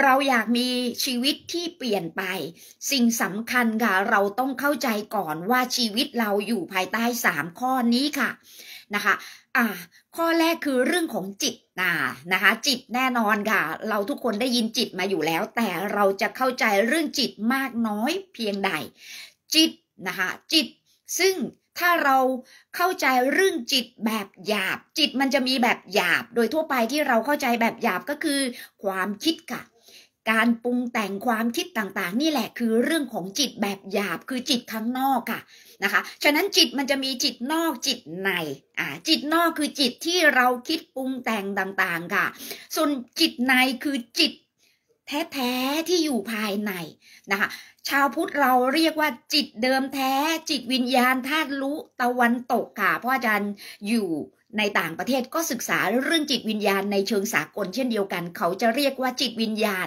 เราอยากมีชีวิตที่เปลี่ยนไป สิ่งสำคัญค่ะเราต้องเข้าใจก่อนว่าชีวิตเราอยู่ภายใต้สามข้อนี้ค่ะนะคะอ่าข้อแรกคือเรื่องของจิตนะนะคะจิตแน่นอนค่ะเราทุกคนได้ยินจิตมาอยู่แล้ว แต่เราจะเข้าใจเรื่องจิตมากน้อยเพียงใดจิตนะคะจิต ซึ่งถ้าเราเข้าใจเรื่องจิตแบบหยาบจิตมันจะมีแบบหยาบโดยทั่วไปที่เราเข้าใจแบบหยาบก็คือความคิดค่ะการปรุงแต่งความคิดต่างๆ นี่แหละคือเรื่องของจิตแบบหยาบคือจิตข้างนอกค่ะนะคะ ฉะนั้นจิตมันจะมีจิตนอกจิตในอ่าจิตนอกคือจิตที่เราคิดปรุงแต่งต่างๆค่ะ ส่วนจิตในคือจิตแท้ๆ ที่อยู่ภายในนะคะชาวพุทธเราเรียกว่าจิตเดิมแท้ จิตวิญญาณธาตุรู้ตะวันตกค่ะเพราะอาจารย์อยู่ในต่างประเทศก็ศึกษาเรื่องจิตวิญญาณในเชิงสากล เช่นเดียวกัน เขาจะเรียกว่าจิตวิญญาณ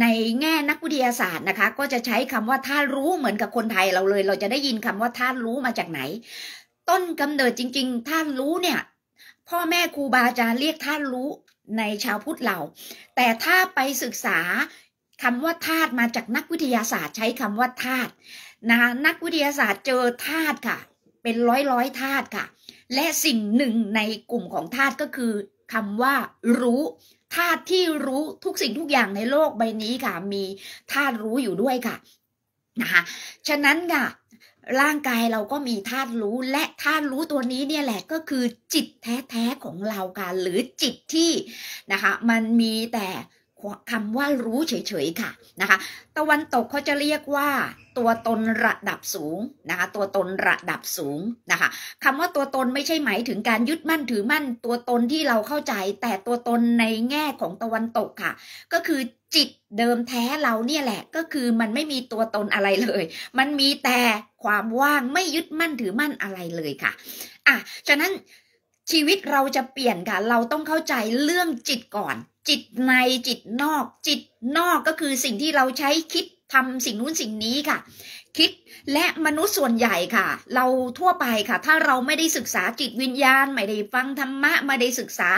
ในแง่นักวิทยาศาสตร์นะคะ ก็จะใช้คำว่าท่ารู้เหมือนกับคนไทยเราเลย เราจะได้ยินคำว่าท่ารู้มาจากไหน ต้นกำเนิดจริงๆท่ารู้เนี่ย พ่อแม่ครูบาอาจารย์เรียกท่ารู้ในชาวพุทธเราแต่ถ้าไปศึกษาคำว่าธาตุมาจากนักวิทยาศาสตร์ใช้คำว่าธาตุนะะนักวิทยาศาสตร์เจอธาตุค่ะ เป็นร้อยร้อยธาตุค่ะและสิ่งหนึ่งในกลุ่มของธาตุก็คือคำว่ารู้ธาตุที่รู้ทุกสิ่งทุกอย่างในโลกใบนี้ค่ะมีธาตุรู้อยู่ด้วยค่ะนะคะฉะนั้นค่ะร่างกายเราก็มีธาตุรู้ และธาตุรู้ตัวนี้เนี่ยแหละก็คือจิตแท้ๆของเราค่ะหรือจิตที่นะคะมันมีแต่คำว่ารู้เฉยๆค่ะนะคะตะวันตกเขาจะเรียกว่าตัวตนระดับสูงนะคะตัวตนระดับสูงนะคะคำว่าตัวตนไม่ใช่หมายถึงการยึดมั่นถือมั่น ตัวตนที่เราเข้าใจ แต่ตัวตนในแง่ของตะวันตกค่ะ ก็คือจิตเดิมแท้เราเนี่ยแหละก็คือมันไม่มีตัวตนอะไรเลย มันมีแต่ความว่างไม่ยึดมั่นถือมั่นอะไรเลยค่ะอ่ะฉะนั้นชีวิตเราจะเปลี่ยนค่ะเราต้องเข้าใจเรื่องจิตก่อนจิตในจิตนอกจิตนอกก็คือสิ่งที่เราใช้คิดทำสิ่งนู้นสิ่งนี้ค่ะ คิดและมนุษย์ส่วนใหญ่ค่ะ เราทั่วไปค่ะ ถ้าเราไม่ได้ศึกษาจิตวิญญาณ ไม่ได้ฟังธรรมะ ไม่ได้ศึกษา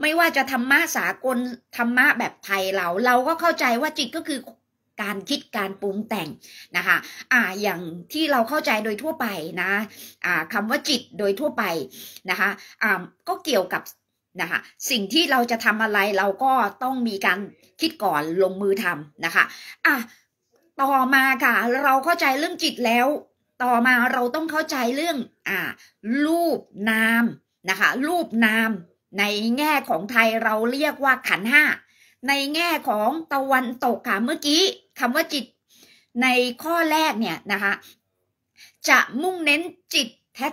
ไม่ว่าจะธรรมะสากล ธรรมะแบบไทยเรา เราก็เข้าใจว่าจิตก็คือการคิดการปรุงแต่งนะคะ อ่าอย่างที่เราเข้าใจโดยทั่วไปนะ อ่าคำว่าจิตโดยทั่วไปนะคะอ่าก็เกี่ยวกับนะคะสิ่งที่เราจะทำอะไรเราก็ต้องมีการคิดก่อนลงมือทำนะคะอ่ะต่อมาค่ะ เราเข้าใจเรื่องจิตแล้ว ต่อมาเราต้องเข้าใจเรื่องอ่ารูปนามนะคะ รูปนามในแง่ของไทยเราเรียกว่าขันห้าในแง่ของตะวันตกค่ะ เมื่อกี้คำว่าจิต ในข้อแรกเนี่ยนะคะจะมุ่งเน้นจิต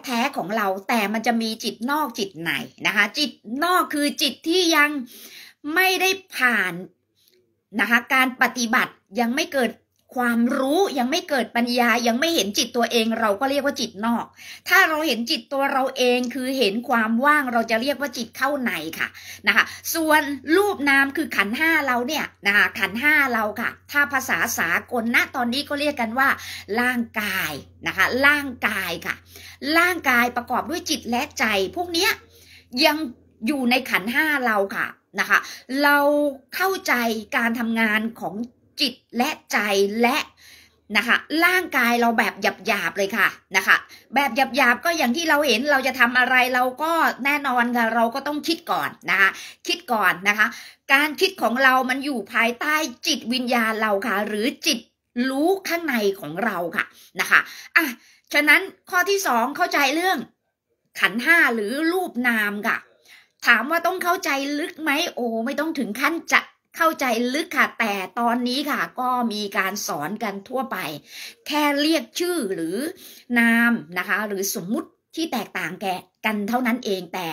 แท้ ๆ ของเราแต่มันจะมีจิตนอกจิตในนะคะจิตนอกคือจิตที่ยังไม่ได้ผ่าน นะคะการปฏิบัติยังไม่เกิดความรู้ยังไม่เกิดปัญญา ยังไม่เห็นจิตตัวเอง เราก็เรียกว่าจิตนอก ถ้าเราเห็นจิตตัวเราเองคือเห็นความว่างเราจะเรียกว่าจิตเข้าในค่ะนะคะส่วนรูปนาม คือขันห้าเราเนี่ยนะคะขันห้าเราค่ะ ถ้าภาษาสากลณตอนนี้ก็เรียกกันว่าร่างกายนะคะร่างกายค่ะร่างกายประกอบด้วยจิตและใจ พวกเนี้ยยังอยู่ในขันห้าเราค่ะนะคะเราเข้าใจการทำงานของิตและใจและนะคะ ร่างกายเราแบบหยาบๆ เลยค่ะนะคะ แบบหยาบๆ ก็อย่างที่เราเห็นเราจะทำอะไรเราก็แน่นอนค่ะเราก็ต้องคิดก่อนนะคะคิดก่อนนะคะ การคิดของเรามันอยู่ภายใต้จิตวิญญาณเราค่ะ หรือจิตรู้ข้างในของเราค่ะนะคะอ่ะฉะนั้นข้อที่สองเข้าใจเรื่อง ขันห้าหรือรูปนามค่ะ ถามว่าต้องเข้าใจลึกไหมโอ้ไม่ต้องถึงขั้นจะเข้าใจลึกค่ะ แต่ตอนนี้ค่ะก็มีการสอนกันทั่วไป แค่เรียกชื่อหรือนามนะคะ หรือสมมุติที่แตกต่างแกกันเท่านั้นเองแต่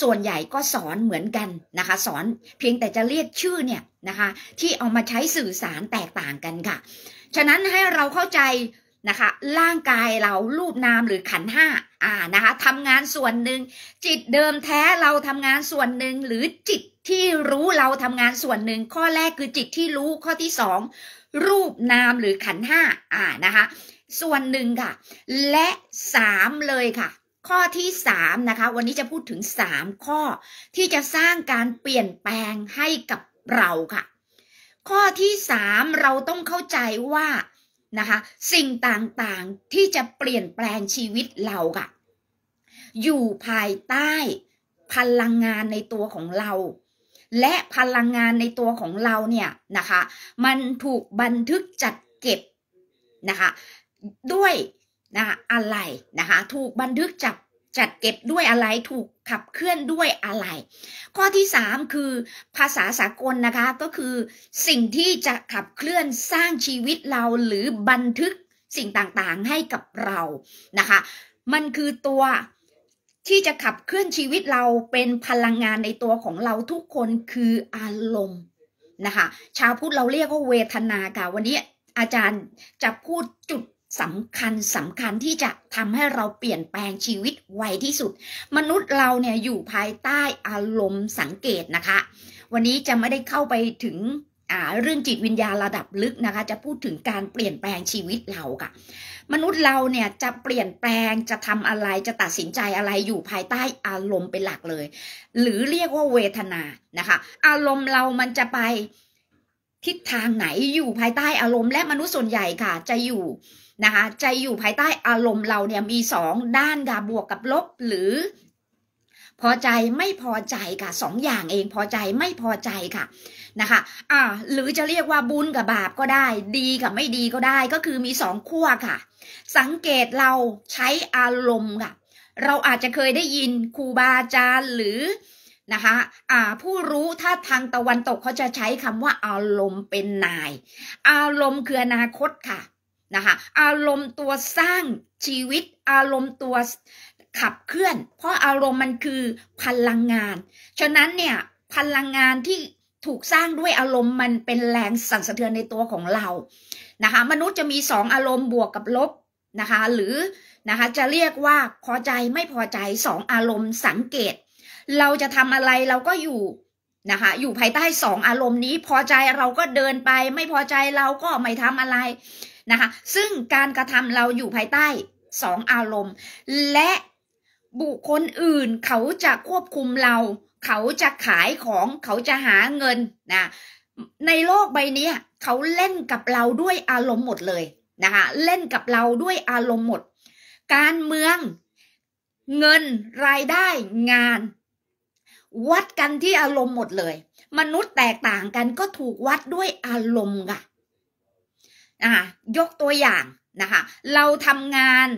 ส่วนใหญ่ก็สอนเหมือนกันนะคะ สอนเพียงแต่จะเรียกชื่อเนี่ยนะคะ ที่เอามาใช้สื่อสารแตกต่างกันค่ะ ฉะนั้นให้เราเข้าใจนะคะ ร่างกายเรารูปนามหรือขันห้าอ่านะคะทำงานส่วนหนึ่งจิตเดิมแท้เราทำงานส่วนหนึ่งหรือจิตที่รู้เราทำงานส่วนหนึ่งข้อแรกคือจิตที่รู้ ข้อที่สองรูปนามหรือขันห้าอ่านะคะส่วนหนึ่งค่ะ และสามเลยค่ะ ข้อที่สามนะคะวันนี้จะพูดถึงสามข้อ ที่จะสร้างการเปลี่ยนแปลงให้กับเราค่ะ ข้อที่สามเราต้องเข้าใจว่านะคะสิ่งต่างๆที่จะเปลี่ยนแปลงชีวิตเราค่ะ อยู่ภายใต้ พลังงานในตัวของเราและพลังงานในตัวของเราเนี่ยนะคะมันถูกบันทึกจัดเก็บนะคะด้วยนะคะอะไรนะคะถูกบันทึกจับจัดเก็บด้วยอะไรถูกขับเคลื่อนด้วยอะไร ข้อที่สามคือภาษาสากลนะคะ ก็คือสิ่งที่จะขับเคลื่อนสร้างชีวิตเรา หรือบันทึกสิ่งต่างๆให้กับเรานะคะมันคือตัวที่จะขับเคลื่อนชีวิตเราเป็นพลังงานในตัวของเราทุกคนคืออารมณ์นะคะ ชาวพุทธเราเรียกว่าเวทนาค่ะวันนี้อาจารย์จะพูดจุดสำคัญสำคัญที่จะทำให้เราเปลี่ยนแปลงชีวิตไวที่สุด มนุษย์เราเนี่ยอยู่ภายใต้อารมณ์สังเกตนะคะ วันนี้จะไม่ได้เข้าไปถึงเรื่องจิตวิญญาณระดับลึกนะคะจะพูดถึงการเปลี่ยนแปลงชีวิตเราค่ะ มนุษย์เราเนี่ยจะเปลี่ยนแปลงจะทำอะไรจะตัดสินใจอะไรอยู่ภายใต้อารมณ์เป็นหลักเลย หรือเรียกว่าเวทนานะคะอารมณ์เรามันจะไปทิศทางไหนอยู่ภายใต้อารมณ์และมนุษย์ส่วนใหญ่ค่ะ จะอยู่นะคะจะอยู่ภายใต้อารมณ์เราเนี่ยมีสองด้านดาบวกกับลบหรือพอใจไม่พอใจค่ะสองอย่างเองพอใจไม่พอใจค่ะนะคะอ่าหรือจะเรียกว่าบุญกับบาปก็ได้ ดีกับไม่ดีก็ได้ ก็คือมีสองขั้วค่ะ สังเกตเราใช้อารมณ์ค่ะ เราอาจจะเคยได้ยินครูบาอาจารย์หรือนะคะอ่าผู้รู้ถ้าทางตะวันตกเขาจะใช้คำว่าอารมณ์เป็นนาย อารมณ์คืออนาคตค่ะนะคะอารมณ์ตัวสร้างชีวิตอารมณ์ตัวขับ เคลื่อน เพราะอารมณ์มันคือพลังงาน ฉะนั้นเนี่ยพลังงานที่ถูกสร้างด้วยอารมณ์มันเป็นแรงสั่นสะเทือนในตัวของเรานะคะมนุษย์จะมีสองอารมณ์บวกกับลบนะคะหรือนะคะจะเรียกว่าพอใจไม่พอใจสองอารมณ์สังเกต เราจะทำอะไรเราก็อยู่นะคะอยู่ภายใต้สองอารมณ์นี้ พอใจเราก็เดินไป ไม่พอใจเราก็ไม่ทำอะไรนะคะซึ่งการกระทำเราอยู่ภายใต้สองอารมณ์ และบุคคลอื่นเขาจะควบคุมเรา เขาจะขายของเขาจะหาเงินนะ ในโลกใบนี้เขาเล่นกับเราด้วยอารมณ์หมดเลยนะคะ เล่นกับเราด้วยอารมณ์หมด การเมือง เงินรายได้งาน วัดกันที่อารมณ์หมดเลย มนุษย์แตกต่างกันก็ถูกวัดด้วยอารมณ์ค่ะนะคะยกตัวอย่างนะคะ เราทำงาน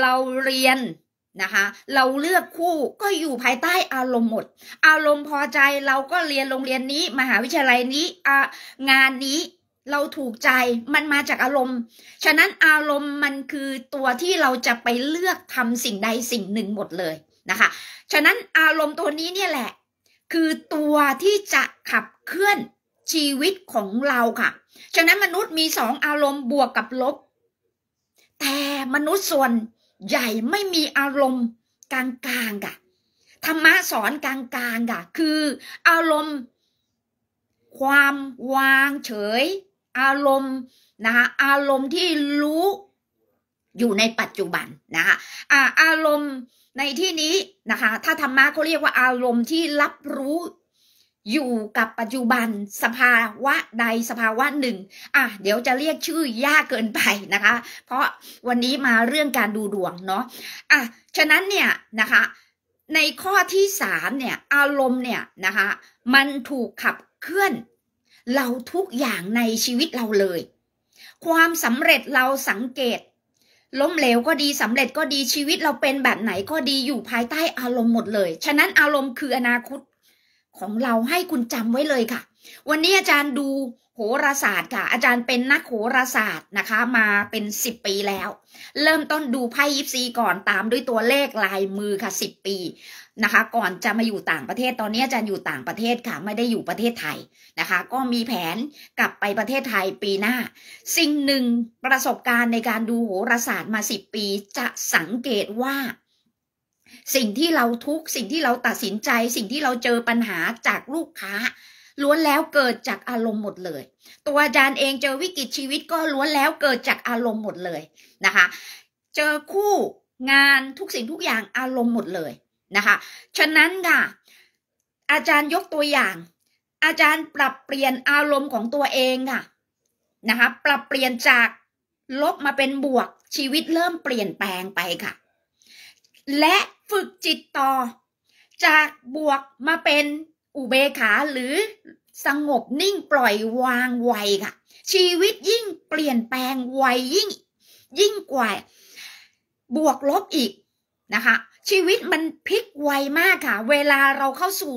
เราเรียนนะคะเราเลือกคู่ก็อยู่ภายใต้อารมณ์หมด อารมณ์พอใจเราก็เรียนโรงเรียนนี้มหาวิทยาลัยนี้งานนี้เราถูกใจมันมาจากอารมณ์ฉะนั้นอารมณ์มันคือตัวที่เราจะไปเลือกทำสิ่งใดสิ่งหนึ่งหมดเลยนะคะฉะนั้นอารมณ์ตัวนี้เนี่ยแหละ คือตัวที่จะขับเคลื่อนชีวิตของเราค่ะ ฉะนั้นมนุษย์มีสองอารมณ์บวกกับลบ แต่มนุษย์ส่วนใหญ่ไม่มีอารมณ์กลางๆกะธรรมะสอนกลางๆกะคืออารมณ์ความวางเฉย อารมณ์นะคะอารมณ์ที่รู้อยู่ในปัจจุบันนะคะอาอารมณ์ในที่นี้นะคะ ถ้าธรรมะเขาเรียกว่าอารมณ์ที่รับรู้อยู่กับปัจจุบันสภาวะใดสภาวะหนึ่งอ่ะเดี๋ยวจะเรียกชื่อยากเกินไปนะคะ เพราะวันนี้มาเรื่องการดูดวงเนาะอ่ะฉะนั้นเนี่ยนะคะ ในข้อที่สามเนี่ยอารมณ์เนี่ยนะคะ มันถูกขับเคลื่อน เราทุกอย่างในชีวิตเราเลย ความสำเร็จเราสังเกตล้มเหลวก็ดีสำเร็จก็ดีชีวิตเราเป็นแบบไหนก็ดีอยู่ภายใต้อารมณ์หมดเลย ฉะนั้นอารมณ์คืออนาคตของเราให้คุณจำไว้เลยค่ะ วันนี้อาจารย์ดูโหราศาสตร์ค่ะ อาจารย์เป็นนักโหราศาสตร์นะคะมาเป็นสิบปีแล้ว เริ่มต้นดูไพ่ยิปซีก่อนตามด้วยตัวเลขลายมือค่ะสิบปีนะคะ ก่อนจะมาอยู่ต่างประเทศ ตอนนี้อาจารย์อยู่ต่างประเทศค่ะไม่ได้อยู่ประเทศไทยนะคะ ก็มีแผนกลับไปประเทศไทยปีหน้า สิ่งหนึ่งประสบการณ์ในการดูโหราศาสตร์มาสิบปี จะสังเกตว่าสิ่งที่เราทุกสิ่งที่เราตัดสินใจสิ่งที่เราเจอปัญหาจากลูกค้า ล้วนแล้วเกิดจากอารมณ์หมดเลย ตัวอาจารย์เองเจอวิกฤตชีวิตก็ล้วนแล้วเกิดจากอารมณ์หมดเลยนะคะเจอคู่งานทุกสิ่งทุกอย่างอารมณ์หมดเลยนะคะฉะนั้นค่ะอาจารย์ยกตัวอย่าง อาจารย์ปรับเปลี่ยนอารมณ์ของตัวเองค่ะนะคะปรับเปลี่ยนจากลบมาเป็นบวกชีวิตเริ่มเปลี่ยนแปลงไปค่ะและฝึกจิตต่อ จากบวกมาเป็นอุเบขาหรือสงบนิ่งปล่อยวางไวค่ะชีวิตยิ่งเปลี่ยนแปลงไวยิ่ง ยิ่งกว่าบวกลบอีกนะคะชีวิตมันพลิกไวมากค่ะเวลาเราเข้าสู่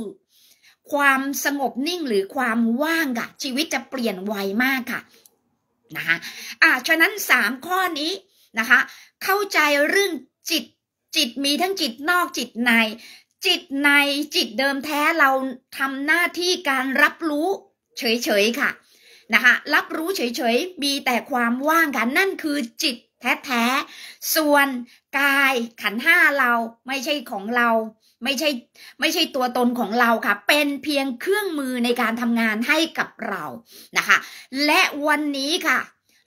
ความสงบนิ่งหรือความว่างค่ะชีวิตจะเปลี่ยนไวมากค่ะนะคะอ่าฉะนั้นสามข้อนี้นะคะเข้าใจเรื่องจิตจิตมีทั้งจิตนอกจิตใน จิตในจิตเดิมแท้เราทำหน้าที่การรับรู้เฉยๆค่ะนะคะ รับรู้เฉยๆ มีแต่ความว่างกันนั่นคือจิตแท้ๆ ส่วนกายขันห้าเรา ไม่ใช่ของเราไม่ใช่ไม่ใช่ตัวตนของเราค่ะ เป็นเพียงเครื่องมือในการทำงานให้กับเรานะคะ และวันนี้ค่ะ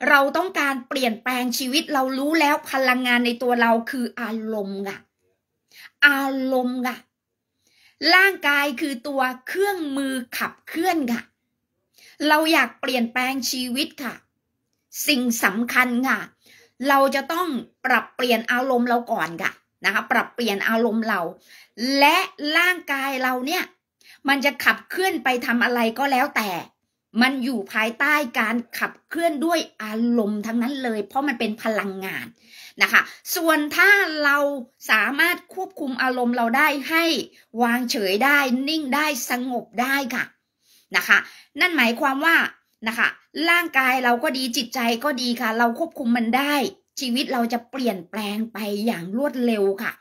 เราต้องการเปลี่ยนแปลงชีวิตเรารู้แล้วพลังงานในตัวเราคืออารมณ์อะอารมณ์อะร่างกายคือตัวเครื่องมือขับเคลื่อนค่ะ เราอยากเปลี่ยนแปลงชีวิตค่ะ สิ่งสำคัญค่ะเราจะต้องปรับเปลี่ยนอารมณ์เราก่อนค่ะนะคะ ปรับเปลี่ยนอารมณ์เรา และร่างกายเราเนี่ย มันจะขับเคลื่อนไปทำอะไรก็แล้วแต่มันอยู่ภายใต้การขับเคลื่อนด้วยอารมณ์ทั้งนั้นเลย เพราะมันเป็นพลังงานนะคะส่วนถ้าเราสามารถควบคุมอารมณ์เราได้ให้วางเฉยได้นิ่งได้สงบได้ค่ะนะคะนั่นหมายความว่านะคะร่างกายเราก็ดีจิตใจก็ดีค่ะ เราควบคุมมันได้ ชีวิตเราจะเปลี่ยนแปลงไปอย่างรวดเร็วค่ะ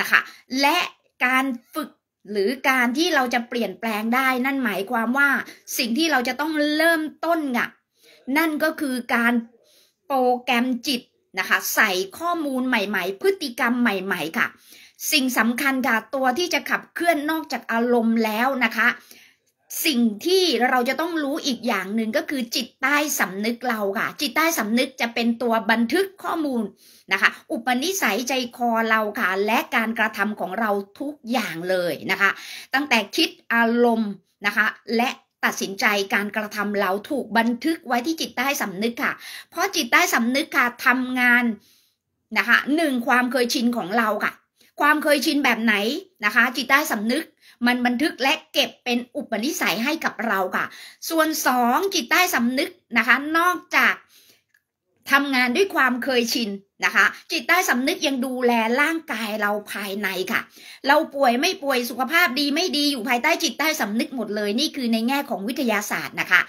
นะคะและการฝึกหรือการที่เราจะเปลี่ยนแปลงได้ นั่นหมายความว่า สิ่งที่เราจะต้องเริ่มต้นอะนั่นก็คือการโปรแกรมจิตนะคะ ใส่ข้อมูลใหม่ๆ พฤติกรรมใหม่ๆค่ะ สิ่งสำคัญกับตัวที่จะขับเคลื่อนนอกจากอารมณ์แล้วนะคะสิ่งที่เราจะต้องรู้อีกอย่างหนึ่งก็คือจิตใต้สำนึกเราค่ะ จิตใต้สำนึกจะเป็นตัวบันทึกข้อมูลนะคะ อุปนิสัยใจคอเราค่ะ และการกระทำของเราทุกอย่างเลยนะคะ ตั้งแต่คิดอารมณ์นะคะ และตัดสินใจการกระทำเราถูกบันทึกไว้ที่จิตใต้สำนึกค่ะ เพราะจิตใต้สำนึกค่ะทำงานนะคะหนึ่งความเคยชินของเราค่ะความเคยชินแบบไหนนะคะ จิตใต้สำนึกมันบันทึกและเก็บเป็นอุปนิสัยให้กับเราค่ะ ส่วนสองจิตใต้สำนึกนะคะ นอกจากทำงานด้วยความเคยชินนะคะ จิตใต้สำนึกยังดูแลร่างกายเราภายในค่ะ เราป่วยไม่ป่วยสุขภาพดีไม่ดีอยู่ภายใต้จิตใต้สำนึกหมดเลย นี่คือในแง่ของวิทยาศาสตร์นะคะ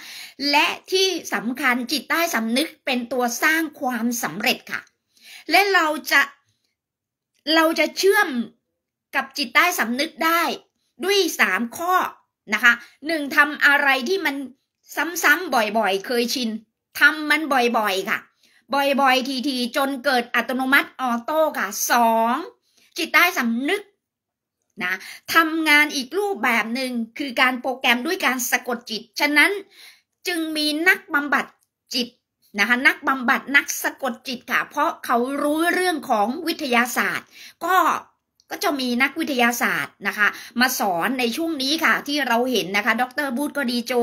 และที่สำคัญจิตใต้สำนึกเป็นตัวสร้างความสำเร็จค่ะ และเราจะเราจะเชื่อมกับจิตใต้สำนึกได้ด้วยสามข้อนะคะหนึ่งทำอะไรที่มันซ้ำๆบ่อยๆ เคยชินทำมันบ่อยๆค่ะ บ่อยๆ ที ๆ จนเกิดอัตโนมัติออโต้ค่ะสองจิตใต้สำนึก นะทำงานอีกรูปแบบหนึ่งคือการโปรแกรมด้วยการสะกดจิต ฉะนั้นจึงมีนักบำบัดจิตนะคะนักบำบัดนักสะกดจิตค่ะ เพราะเขารู้เรื่องของวิทยาศาสตร์ ก็ก็จะมีนักวิทยาศาสตร์นะคะ มาสอนในช่วงนี้ค่ะที่เราเห็นนะคะดรบูธก็ดีโจ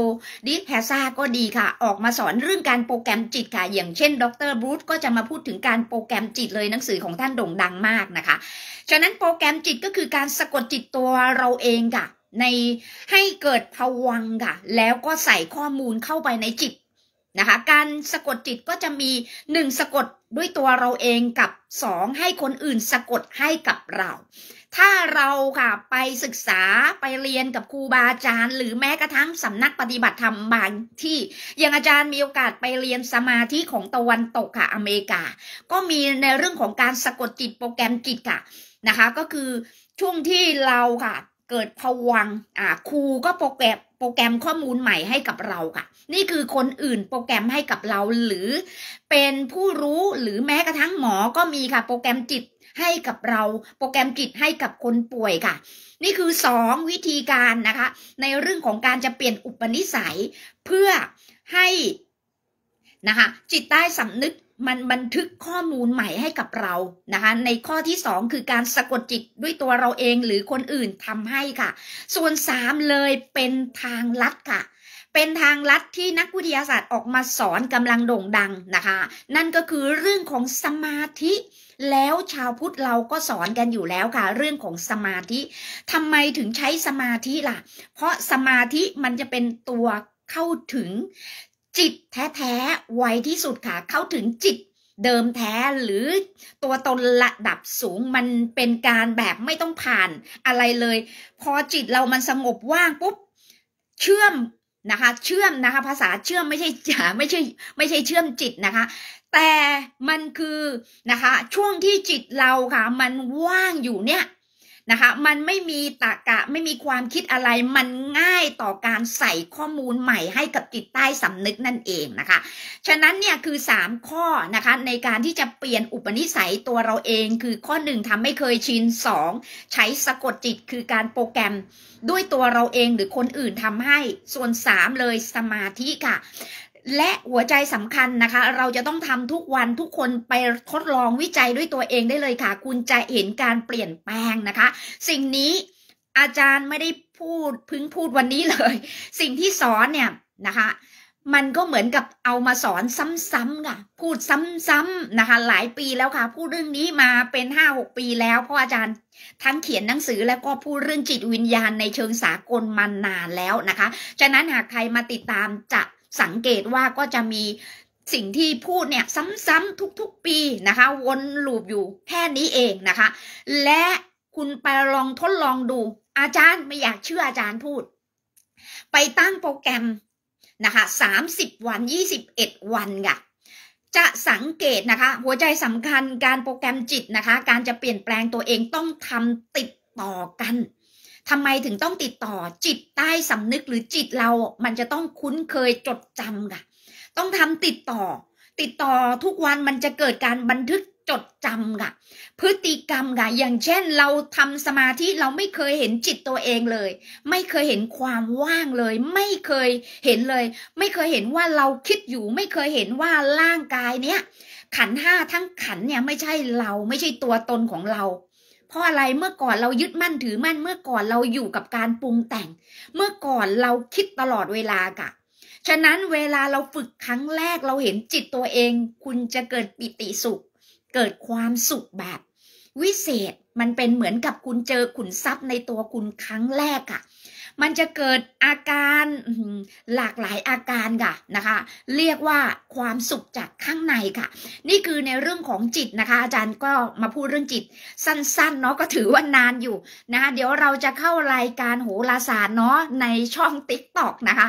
ดิแฮซาก็ดีค่ะ ออกมาสอนเรื่องการโปรแกรมจิตค่ะ อย่างเช่นดรบูธก็จะมาพูดถึงการโปรแกรมจิตเลยหนังสือของท่านโด่งดังมากนะคะฉะนั้นโปรแกรมจิตก็คือการสะกดจิตตัวเราเองค่ะ ในให้เกิดพวังค่ะ แล้วก็ใส่ข้อมูลเข้าไปในจิตนะคะการสะกดจิตก็จะมีหนึ่งสะกดด้วยตัวเราเองกับสองให้คนอื่นสะกดให้กับเรา ถ้าเราค่ะไปศึกษาไปเรียนกับครูบาอาจารย์ หรือแม้กระทั่งสำนักปฏิบัติธรรมบางที่อย่างอาจารย์มีโอกาสไปเรียนสมาธิของตะวันตกค่ะอเมริกา ก็มีในเรื่องของการสะกดจิตโปรแกรมจิตค่ะนะคะก็คือช่วงที่เราค่ะเกิดผวังอ่าครูก็โปรแกรมโปรแกรมข้อมูลใหม่ให้กับเราค่ะ นี่คือคนอื่น โปรแกรมให้กับเราหรือเป็นผู้รู้หรือแม้กระทั่งหมอก็มีค่ะโปรแกรมจิตให้กับเราโปรแกรมจิตให้กับคนป่วยค่ะ นี่คือ 2 วิธีการนะคะในเรื่องของการจะเปลี่ยนอุปนิสัยเพื่อให้นะคะจิตใต้สำนึกมันบันทึกข้อมูลใหม่ให้กับเรานะคะในข้อที่2คือการสะกดจิตด้วยตัวเราเองหรือคนอื่นทำให้ค่ะส่วน 3 เลยเป็นทางลัดค่ะ เป็นทางลัดที่นักวิทยาศาสตร์ออกมาสอนกำลังโด่งดังนะคะ นั่นก็คือเรื่องของสมาธิ แล้วชาวพุทธเราก็สอนกันอยู่แล้วค่ะเรื่องของสมาธิทำไมถึงใช้สมาธิล่ะ เพราะสมาธิมันจะเป็นตัวเข้าถึงจิตแท้ๆไวที่สุดค่ะเข้าถึงจิตเดิมแท้หรือตัวตนระดับสูงมันเป็นการแบบไม่ต้องผ่านอะไรเลยพอจิตเรามันสงบว่างปุ๊บ เชื่อมนะคะ เชื่อมนะคะ ภาษาเชื่อมไม่ใช่จ๋าไม่ใช่ ไม่ใช่เชื่อมจิตนะคะ แต่มันคือนะคะ ช่วงที่จิตเราค่ะ มันว่างอยู่เนี่ยนะคะมันไม่มีตากะไม่มีความคิดอะไรมันง่ายต่อการใส่ข้อมูลใหม่ให้กับจิตใต้สำนึกนั่นเองนะคะฉะนั้นเนี่ยคือ 3 ข้อนะคะในการที่จะเปลี่ยนอุปนิสัยตัวเราเองคือข้อ 1ทำไม่เคยชิน 2 ใช้สะกดจิตคือการโปรแกรมด้วยตัวเราเองหรือคนอื่นทำให้ส่วน 3 เลยสมาธิค่ะและหัวใจสำคัญนะคะ เราจะต้องทำทุกวันทุกคนไปทดลองวิจัยด้วยตัวเองได้เลยค่ะคุณจะเห็นการเปลี่ยนแปลงนะคะ สิ่งนี้อาจารย์ไม่ได้พูดพึ่งพูดวันนี้เลย สิ่งที่สอนเนี่ยนะคะ มันก็เหมือนกับเอามาสอนซ้ำๆค่ะพูดซ้ำๆนะคะ หลายปีแล้วค่ะ พูดเรื่องนี้มาเป็นห้าหกปี แล้วเพราะอาจารย์ทั้งเขียนหนังสือแล้วก็พูดเรื่องจิตวิญญาณในเชิงสากลมานานแล้วนะคะฉะนั้นหากใครมาติดตามจะสังเกตว่าก็จะมีสิ่งที่พูดเนี่ย ซ้ำ ๆ ทุก ๆ ปีนะคะ วนลูปอยู่แค่นี้เองนะคะ และคุณไปลองทดลองดู อาจารย์ไม่อยากเชื่ออาจารย์พูด ไปตั้งโปรแกรม นะคะสามสิบวันยี่สิบเอ็ดวันค่ะจะสังเกตนะคะ หัวใจสำคัญการโปรแกรมจิตนะคะ การจะเปลี่ยนแปลงตัวเองต้องทำติดต่อกันทำไมถึงต้องติดต่อจิตใต้สำนึกหรือจิตเรา มันจะต้องคุ้นเคยจดจำค่ะ ต้องทำติดต่อ ติดต่อทุกวันมันจะเกิดการบันทึกจดจำค่ะ พฤติกรรมค่ะ อย่างเช่นเราทำสมาธิเราไม่เคยเห็นจิตตัวเองเลย ไม่เคยเห็นความว่างเลย ไม่เคยเห็นเลย ไม่เคยเห็นว่าเราคิดอยู่ ไม่เคยเห็นว่าร่างกายเนี้ยขันห้าทั้งขันเนี่ยไม่ใช่เราไม่ใช่ตัวตนของเราเพราะอะไร เมื่อก่อนเรายึดมั่นถือมั่น เมื่อก่อนเราอยู่กับการปรุงแต่ง เมื่อก่อนเราคิดตลอดเวลากะฉะนั้นเวลาเราฝึกครั้งแรก เราเห็นจิตตัวเอง คุณจะเกิดปิติสุข เกิดความสุขแบบ วิเศษมันเป็นเหมือนกับคุณเจอขุนทรัพย์ในตัวคุณครั้งแรกอะมันจะเกิดอาการหลากหลายอาการค่ะนะคะ เรียกว่าความสุขจากข้างในค่ะ นี่คือในเรื่องของจิตนะคะ อาจารย์ก็มาพูดเรื่องจิต สั้นๆเนาะก็ถือว่านานอยู่นะคะเดี๋ยวเราจะเข้ารายการโหราศาสตร์เนาะในช่องติ๊กต็อกนะคะ